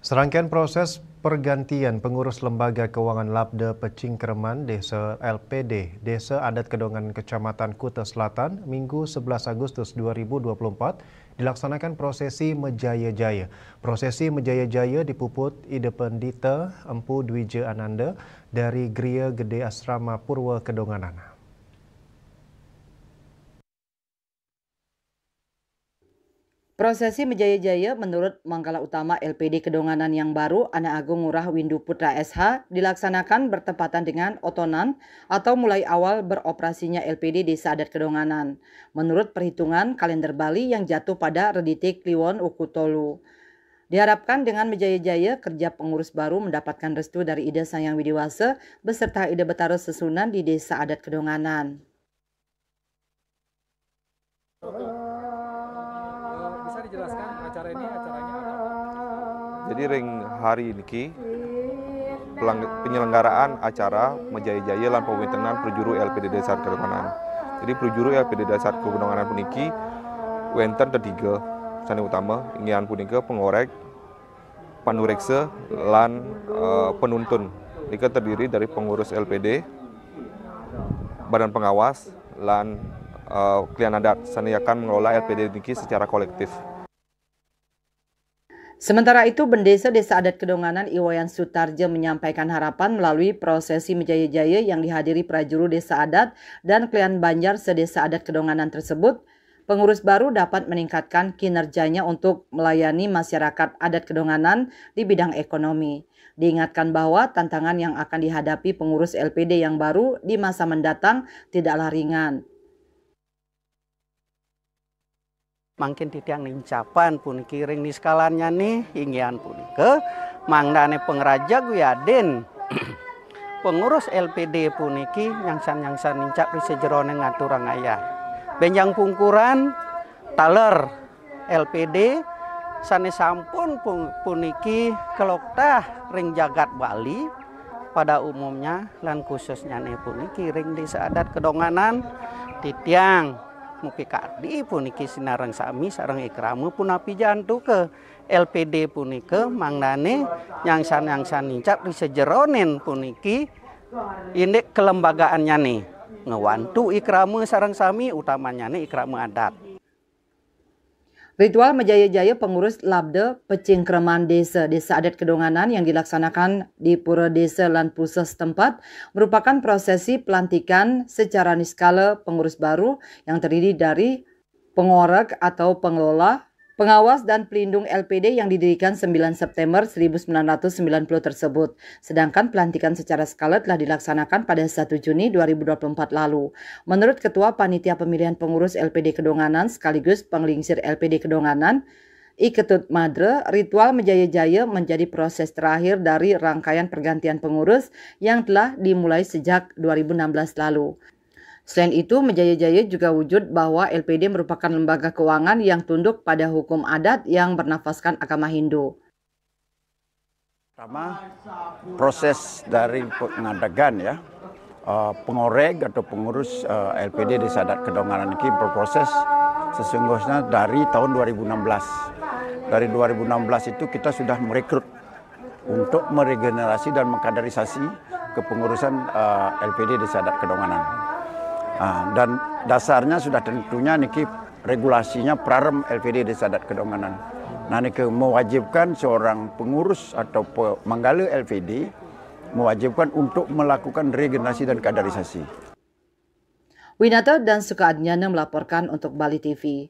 Serangkaian proses pergantian pengurus lembaga keuangan Labde Pecingkreman Desa LPD Desa Adat Kedongan Kecamatan Kuta Selatan Minggu 11 Agustus 2024 dilaksanakan prosesi Mejaya-Jaya. Prosesi Mejaya-Jaya dipuput Ide Pendita Empu Dwije Ananda dari Gria Gede Asrama Purwa Kedonganan. Prosesi mejaya jaya menurut Manggala Utama LPD Kedonganan yang baru, Anak Agung Ngurah Windu Putra SH, dilaksanakan bertepatan dengan otonan atau mulai awal beroperasinya LPD Desa Adat Kedonganan. Menurut perhitungan kalender Bali yang jatuh pada reditik Kliwon Ukutolu. Diharapkan dengan mejaya jaya kerja pengurus baru mendapatkan restu dari ide Sayang Widiwase beserta ide Betara Sesunan di Desa Adat Kedonganan. Jelaskan acara ini acaranya apa? Jadi ring hari ini penyelenggaraan acara menjadi jaya lan pemerintahan perjuru LPD Dasar Kedunganan. Jadi perjuru LPD Dasar pun puniki wenten ketiga, sani utama ingian punika pengorek panureksa lan eh, penuntun. Ini terdiri dari pengurus LPD, badan pengawas, lan uh, eh, klien adat. Sani akan mengelola LPD ini secara kolektif. Sementara itu, Bendesa Desa Adat Kedonganan Iwayan Sutarjo menyampaikan harapan melalui prosesi Mejaya-Jaya yang dihadiri prajuru Desa Adat dan klien Banjar sedesa Adat Kedonganan tersebut. Pengurus baru dapat meningkatkan kinerjanya untuk melayani masyarakat adat Kedonganan di bidang ekonomi. Diingatkan bahwa tantangan yang akan dihadapi pengurus LPD yang baru di masa mendatang tidaklah ringan. mangkin tidak nincapan pun kiring di skalanya nih ingian pun ke mangdane pengraja guyaden pengurus LPD puniki yang yang san nincak di sejerone ngaturang ayah benjang pungkuran taler LPD sane sampun puniki kelokta ring jagat Bali pada umumnya dan khususnya nih puniki ring di seadat kedonganan titiang muki kadi puniki sinarang sami sarang ikramu pun api jantu ke LPD punike mangnane nyangsan nyangsan nicat disejeronin puniki indek kelembagaannya nih ngewantu ikramu sarang sami utamanya nih ikramu adat Ritual Mejaya-jaya pengurus Labde Pecingkreman Desa, Desa Adat Kedonganan yang dilaksanakan di Pura Desa Lan Pusat setempat merupakan prosesi pelantikan secara niskala pengurus baru yang terdiri dari pengorek atau pengelola, pengawas dan pelindung LPD yang didirikan 9 September 1990 tersebut. Sedangkan pelantikan secara skala telah dilaksanakan pada 1 Juni 2024 lalu. Menurut Ketua Panitia Pemilihan Pengurus LPD Kedonganan sekaligus penglingsir LPD Kedonganan, Iketut Madre, ritual menjaya-jaya menjadi proses terakhir dari rangkaian pergantian pengurus yang telah dimulai sejak 2016 lalu. Selain itu, mejaya jaya juga wujud bahwa LPD merupakan lembaga keuangan yang tunduk pada hukum adat yang bernafaskan agama Hindu. Pertama, proses dari pengadegan ya, eh, pengoreg atau pengurus eh, LPD di Sadat Kedonganan ini berproses sesungguhnya dari tahun 2016. Dari 2016 itu kita sudah merekrut untuk meregenerasi dan mengkaderisasi kepengurusan eh, LPD di Sadat Kedonganan. Nah, dan dasarnya sudah tentunya niki regulasinya prarem LVD Desa Adat Kedonganan. Nah niki mewajibkan seorang pengurus atau menggali LVD mewajibkan untuk melakukan regenerasi dan kaderisasi. Winata dan Sukaadnyana melaporkan untuk Bali TV.